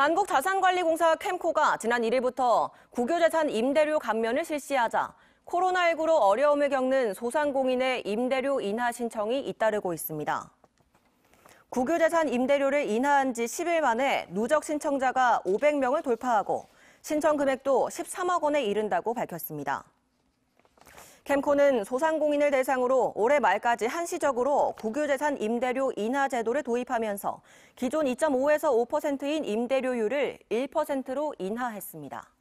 한국자산관리공사 캠코가 지난 1일부터 국유재산 임대료 감면을 실시하자 코로나19로 어려움을 겪는 소상공인의 임대료 인하 신청이 잇따르고 있습니다. 국유재산 임대료를 인하한 지 10일 만에 누적 신청자가 500명을 돌파하고 신청 금액도 13억 원에 이른다고 밝혔습니다. 캠코는 소상공인을 대상으로 올해 말까지 한시적으로 국유재산 임대료 인하 제도를 도입하면서 기존 2.5에서 5%인 임대료율을 1%로 인하했습니다.